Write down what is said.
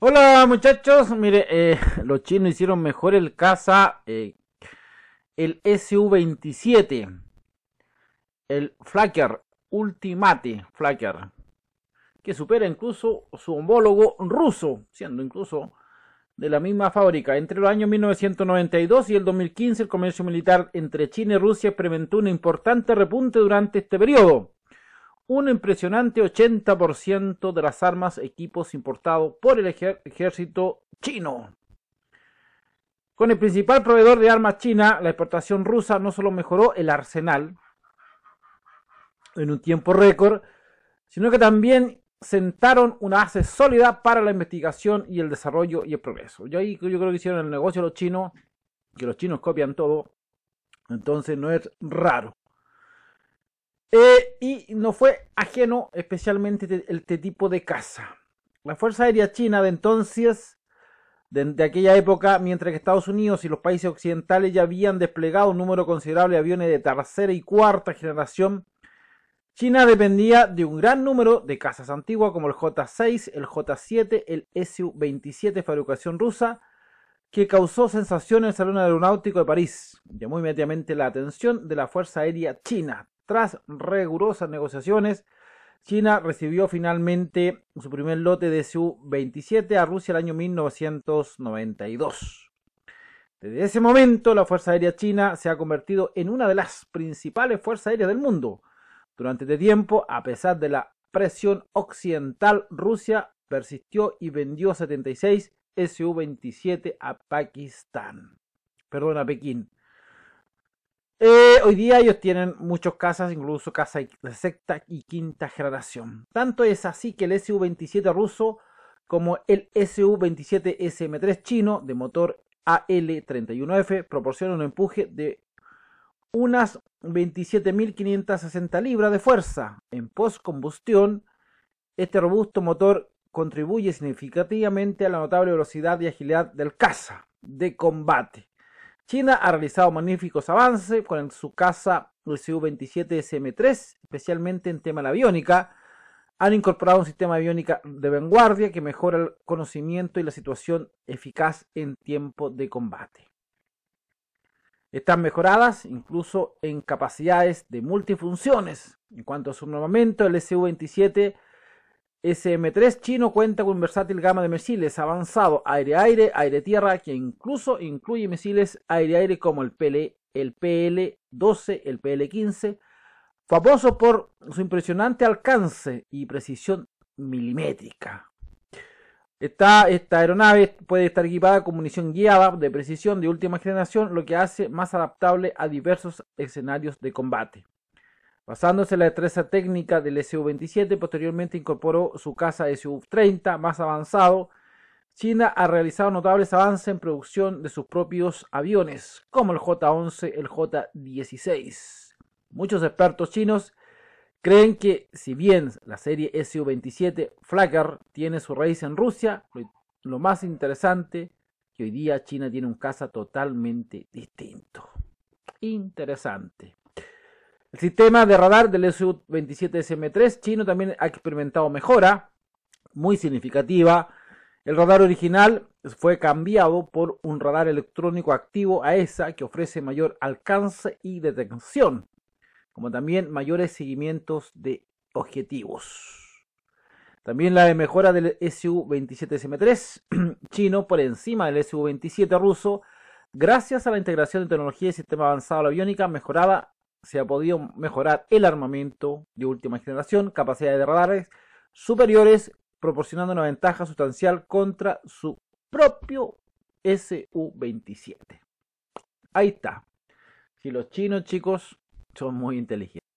Hola muchachos, mire, eh, los chinos hicieron mejor el casa, eh, el SU-27, el Flacker Ultimate Flacker, que supera incluso su homólogo ruso, siendo incluso de la misma fábrica. Entre los años 1992 y el 2015, el comercio militar entre China y Rusia experimentó un importante repunte durante este periodo un impresionante 80% de las armas, e equipos importados por el ejército chino. Con el principal proveedor de armas china, la exportación rusa no solo mejoró el arsenal en un tiempo récord, sino que también sentaron una base sólida para la investigación y el desarrollo y el progreso. Yo ahí yo creo que hicieron el negocio los chinos, que los chinos copian todo, entonces no es raro. Eh, y no fue ajeno especialmente este tipo de caza. La Fuerza Aérea China de entonces, de, aquella época, mientras que Estados Unidos y los países occidentales ya habían desplegado un número considerable de aviones de tercera y cuarta generación, China dependía de un gran número de cazas antiguas como el J-6, el J-7, el Su-27 fabricación rusa, que causó sensación en el Salón Aeronáutico de París. Llamó inmediatamente la atención de la Fuerza Aérea China, tras rigurosas negociaciones, China recibió finalmente su primer lote de Su-27 a Rusia el año 1992. Desde ese momento, la Fuerza Aérea China se ha convertido en una de las principales fuerzas aéreas del mundo. Durante este tiempo, a pesar de la presión occidental, Rusia persistió y vendió 76 Su-27 a Pakistán. Perdón, a Pekín. Eh, hoy día ellos tienen muchos casas, incluso casa de sexta y quinta generación. Tanto es así que el Su-27 ruso como el Su-27 SM-3 chino de motor AL-31F proporcionan un empuje de unas 27.560 libras de fuerza. En postcombustión, este robusto motor contribuye significativamente a la notable velocidad y agilidad del caza de combate China ha realizado magníficos avances con su casa su 27 sm 3 especialmente en tema de la aviónica. Han incorporado un sistema de de vanguardia que mejora el conocimiento y la situación eficaz en tiempo de combate. Están mejoradas incluso en capacidades de multifunciones. En cuanto a su armamento, el SU-27 SM3 chino cuenta con un versátil gama de misiles avanzado aire-aire, aire-tierra, que incluso incluye misiles aire-aire como el, PL, el 12 el PL-15, famoso por su impresionante alcance y precisión milimétrica. esta aeronave puede estar equipada con munición guiada de precisión de última generación, lo que hace más adaptable a diversos escenarios de combate. Basándose en la destreza técnica del SU-27, posteriormente incorporó su casa SU-30 más avanzado. China ha realizado notables avances en producción de sus propios aviones, como el J-11, el J-16. Muchos expertos chinos creen que si bien la serie SU-27 Flagger tiene su raíz en Rusia, lo más interesante que hoy día China tiene un caza totalmente distinto. Interesante. El sistema de radar del SU-27SM3 chino también ha experimentado mejora muy significativa. El radar original fue cambiado por un radar electrónico activo AESA e que ofrece mayor alcance y detección, como también mayores seguimientos de objetivos. También la mejora del SU-27SM3 chino por encima del SU-27 ruso, gracias a la integración de tecnología y sistema avanzado de la aviónica mejorada se ha podido mejorar el armamento de última generación, capacidad de radares superiores, proporcionando una ventaja sustancial contra su propio SU-27. Ahí está. Si los chinos, chicos, son muy inteligentes.